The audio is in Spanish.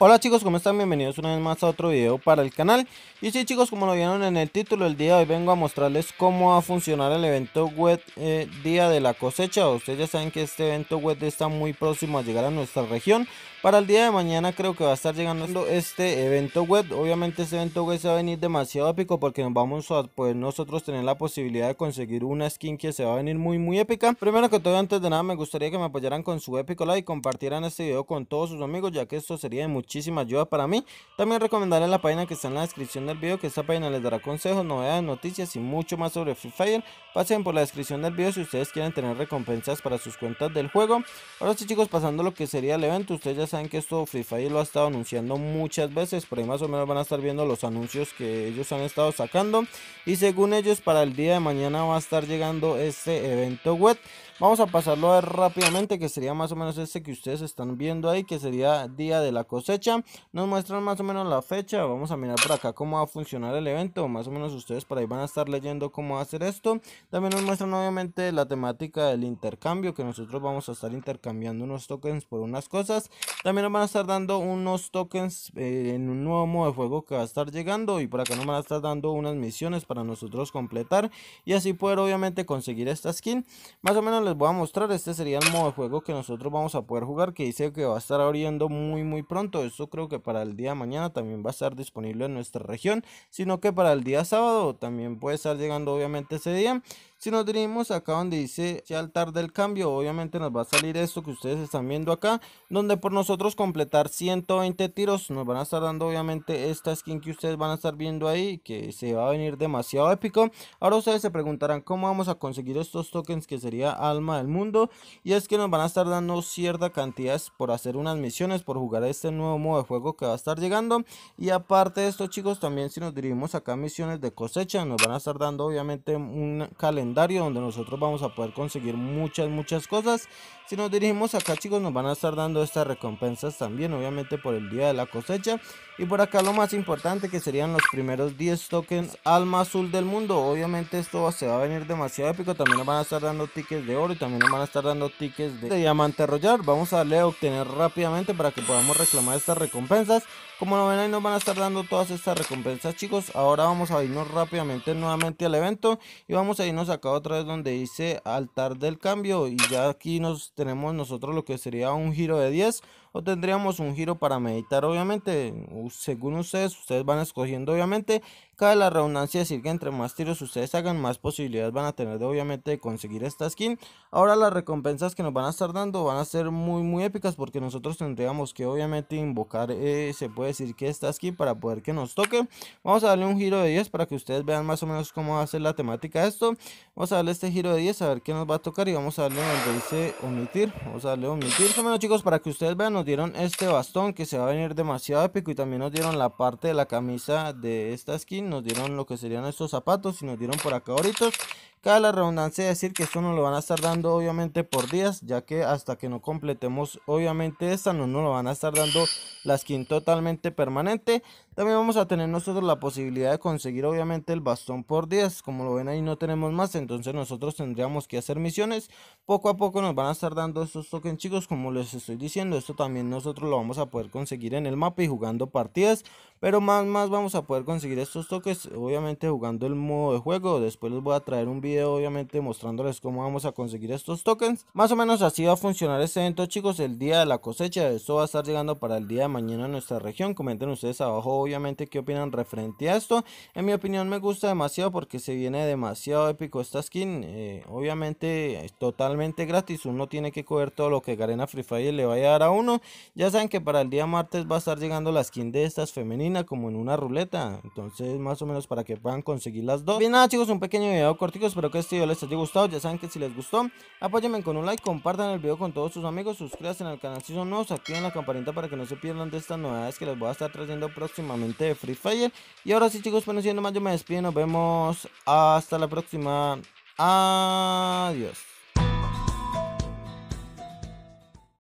Hola chicos, ¿cómo están? Bienvenidos una vez más a otro video para el canal Y sí chicos, como lo vieron en el título, el día de hoy vengo a mostrarles cómo va a funcionar el evento web eh, Día de la Cosecha Ustedes ya saben que este evento web está muy próximo a llegar a nuestra región Para el día de mañana creo que va a estar llegando este evento web Obviamente este evento web se va a venir demasiado épico porque nos vamos a nosotros tener la posibilidad de conseguir una skin que se va a venir muy muy épica Primero que todo, antes de nada me gustaría que me apoyaran con su épico like y compartieran este video con todos sus amigos ya que esto sería de mucho muchísima ayuda para mí. También recomendaré la página que está en la descripción del video, que esta página les dará consejos, novedades, noticias y mucho más sobre Free Fire. Pasen por la descripción del video si ustedes quieren tener recompensas para sus cuentas del juego. Ahora sí chicos, pasando lo que sería el evento, ustedes ya saben que esto Free Fire lo ha estado anunciando muchas veces, por ahí más o menos van a estar viendo los anuncios que ellos han estado sacando. Y según ellos, para el día de mañana va a estar llegando este evento web. Vamos a pasarlo a ver rápidamente, que sería más o menos este que ustedes están viendo ahí, que sería día de la cosecha. Nos muestran más o menos la fecha. Vamos a mirar por acá cómo va a funcionar el evento. Más o menos ustedes por ahí van a estar leyendo cómo hacer esto. También nos muestran obviamente la temática del intercambio. Que nosotros vamos a estar intercambiando unos tokens por unas cosas. También nos van a estar dando unos tokens eh, en un nuevo modo de juego que va a estar llegando. Y por acá nos van a estar dando unas misiones para nosotros completar. Y así poder obviamente conseguir esta skin. Más o menos les voy a mostrar. Este sería el modo de juego que nosotros vamos a poder jugar. Que dice que va a estar abriendo muy muy pronto eso creo que para el día mañana también va a estar disponible en nuestra región, sino que para el día sábado también puede estar llegando obviamente ese día. Si nos dirigimos acá donde dice altar del cambio, obviamente nos va a salir esto que ustedes están viendo acá, donde por nosotros completar 120 tiros nos van a estar dando obviamente esta skin que ustedes van a estar viendo ahí, que se va a venir demasiado épico. Ahora ustedes se preguntarán cómo vamos a conseguir estos tokens que sería alma del mundo, y es que nos van a estar dando cierta cantidad por hacer unas misiones, por jugar este nuevo modo de juego que va a estar llegando. Y aparte de esto chicos, también si nos dirigimos acá a misiones de cosecha, nos van a estar dando obviamente un calendario donde nosotros vamos a poder conseguir muchas, muchas cosas. Si nos dirigimos acá chicos nos van a estar dando estas recompensas también, obviamente por el día de la cosecha. Y por acá lo más importante que serían los primeros 10 tokens alma azul del mundo. Obviamente esto se va a venir demasiado épico, también nos van a estar dando tickets de oro y también nos van a estar dando tickets de, diamante rollar Vamos a darle a obtener rápidamente para que podamos reclamar estas recompensas. Como lo ven ahí nos van a estar dando todas estas recompensas chicos. Ahora vamos a irnos rápidamente nuevamente al evento y vamos a irnos a otra vez donde dice altar del cambio y ya aquí nos tenemos nosotros lo que sería un giro de 10 o tendríamos un giro para meditar. Obviamente, según ustedes, ustedes van escogiendo. Obviamente, cada la redundancia decir que entre más tiros ustedes hagan, más posibilidades van a tener, de, obviamente, conseguir esta skin. Ahora, las recompensas que nos van a estar dando van a ser muy, muy épicas porque nosotros tendríamos que, obviamente, invocar, eh, se puede decir que esta skin para poder que nos toque. Vamos a darle un giro de 10 para que ustedes vean más o menos cómo va a ser la temática esto. Vamos a darle este giro de 10 a ver qué nos va a tocar y vamos a darle donde dice omitir. Vamos a darle omitir. menos chicos, para que ustedes vean, dieron este bastón que se va a venir demasiado épico y también nos dieron la parte de la camisa de esta skin, nos dieron lo que serían estos zapatos y nos dieron por acá ahorita. Cada la redundancia de decir que esto nos lo van a estar dando obviamente por días, ya que hasta que no completemos obviamente esta, no nos lo van a estar dando la skin totalmente permanente. También vamos a tener nosotros la posibilidad de conseguir obviamente el bastón por 10. Como lo ven ahí no tenemos más. Entonces nosotros tendríamos que hacer misiones. Poco a poco nos van a estar dando estos tokens chicos. Como les estoy diciendo. Esto también nosotros lo vamos a poder conseguir en el mapa y jugando partidas. Pero más más vamos a poder conseguir estos tokens. Obviamente jugando el modo de juego. Después les voy a traer un video obviamente mostrándoles cómo vamos a conseguir estos tokens. Más o menos así va a funcionar este evento chicos. El día de la cosecha. Esto va a estar llegando para el día de mañana en nuestra región. Comenten ustedes abajo obviamente qué opinan referente a esto. En mi opinión me gusta demasiado porque se viene demasiado épico esta skin. Eh, obviamente es totalmente gratis, uno tiene que coger todo lo que Garena Free Fire le vaya a dar a uno. Ya saben que para el día martes va a estar llegando la skin de estas femenina como en una ruleta. Entonces más o menos para que puedan conseguir las dos. Bien nada chicos, un pequeño video cortico, espero que este video les haya gustado. Ya saben que si les gustó, apóyenme con un like, compartan el video con todos sus amigos, suscríbanse al canal si son nuevos, activen la campanita para que no se pierdan de estas novedades que les voy a estar trayendo próximamente Free Fire. Y ahora sí chicos, bueno, siendo más yo me despido, nos vemos hasta la próxima. Adiós.